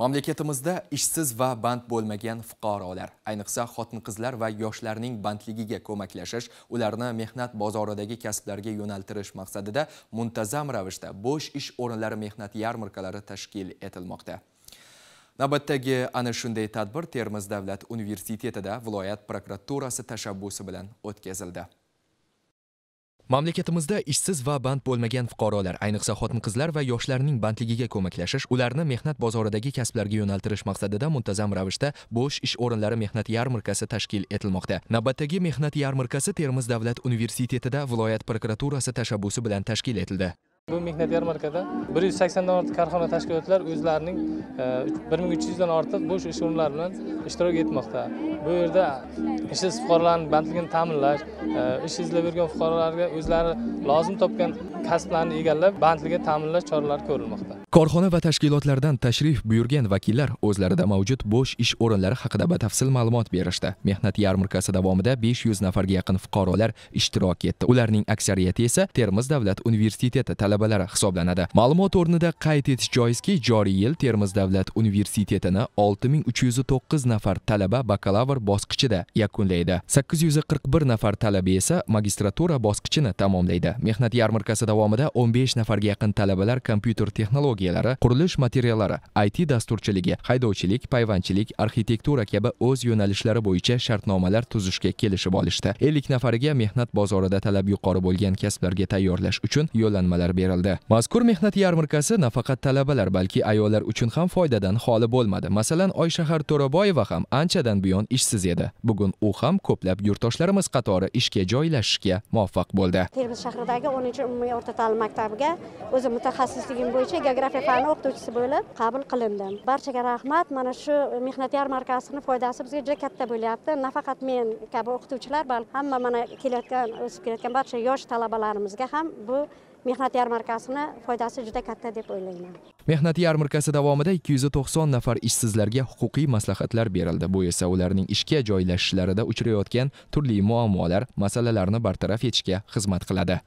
Mamlakatimizda ishsiz va band bo'lmagan fuqarolar, ayniqsa xotin-qizlar va yoshlarning bandligiga ko'maklashish, ularni mehnat bozoridagi kasblarga yo'naltirish maqsadida muntazam ravishda bo'sh ish o'rinlari mehnat yarmarkalari tashkil etilmoqda. Navbatdagi ana shunday tadbir Termiz davlat universitetida viloyat prokuraturasi tashabbusi bilan o'tkazildi. mamlakatimizda ishsiz va band bo'lmagan fuqarolar ayniqsa xotin qizlar va yoshlarning bandligiga ko'maklashish ularni mehnat bozoridagi kasblarga yo'naltirish maqsadida muntazam ravishda bo'sh ish o'rinlari mehnat yarmarkasi tashkil etilmoqda navbatdagi mehnat yarmarkasi termiz davlat universitetida viloyat prokuraturasi tashabbusi bilan tashkil etildi bu mehnat yarmarkada 180 dan ortiq korxona tashkilotlar o'zlarining 1300 e, dan ortiq bo'sh ish o'rinlari bilan ishtirok etmoqda bu yerda ishsiz fuqarolarni bandligini ta'minlash e, ish izlab yurgan fuqarolarga o'zlari lozim topgan kasblarni egallab bandligini ta'minlash choralari ko'rilmoqda korxona va tashkilotlardan tashrif buyurgan vakillar o'zlarida mavjud bo'sh ish o'rinlari haqida batafsil ma'lumot berishdi mehnat yarmarkasi davomida 500 nafarga yaqin fuqarolar ishtirok etdi ularning aksariyati esa termiz davlat universiteti talabalari hisoblanadi ma'lumot o'rnida qayd etish joizki joriy yil termiz davlat universitetini 6309 nafar talaba bakalavr bosqichida yakunlaydi 841 nafar talaba esa magistratura bosqichini tamomlaydi mehnat yarmarkasi davomida 15 nafarga yaqin talabalar kompyuter texnologiya texnologiyalari qurilish materiallari it dasturchiligi haydovchilik payvandchilik arxitektura kabi o'z yo'nalishlari bo'yicha shartnomalar tuzishga kelishib olishdi ellik nafariga mehnat bozorida talab yuqori bo'lgan kasblarga tayyorlash uchun yo'llanmalar berildi mazkur mehnat yarmarkasi nafaqat talabalar balki ayollar uchun ham foydadan xoli bo'lmadi masalan oyshahar to'raboyeva ham anchadan buyon ishsiz edi bugun u ham ko'plab yurtdoshlarimiz qatori ishga joylashishga muvaffaq bo'ldi termiz shahridagi o'ninchi umumiy o'rta ta'lim maktabiga o'zim mutaxassisligim bo'yicha sahifani o'qituvchisi bo'lib qabul qilindim barchaga rahmat mana shu mehnat yarmarkasini foydasi bizga juda katta bo'lyapti nafaqat men kabi o'qituvchilar balki hamma mana kelayotgan o'sib kelayotgan barcha yosh talabalarimizga ham bu mehnat yarmarkasini foydasi juda katta deb o'ylayman mehnat yarmarkasi davomida ikki yuz to'qson nafar ishsizlarga huquqiy maslahatlar berildi bu esa ularning ishga joylashishlarida uchrayotgan turli muammolar masalalarni bartaraf etishga xizmat qiladi